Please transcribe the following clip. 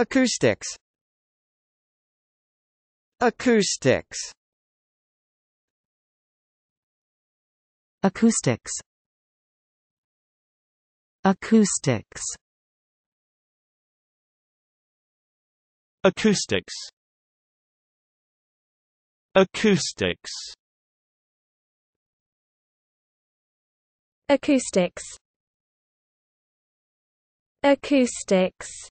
Acoustics Acoustics Acoustics Acoustics Acoustics Acoustics Acoustics Acoustics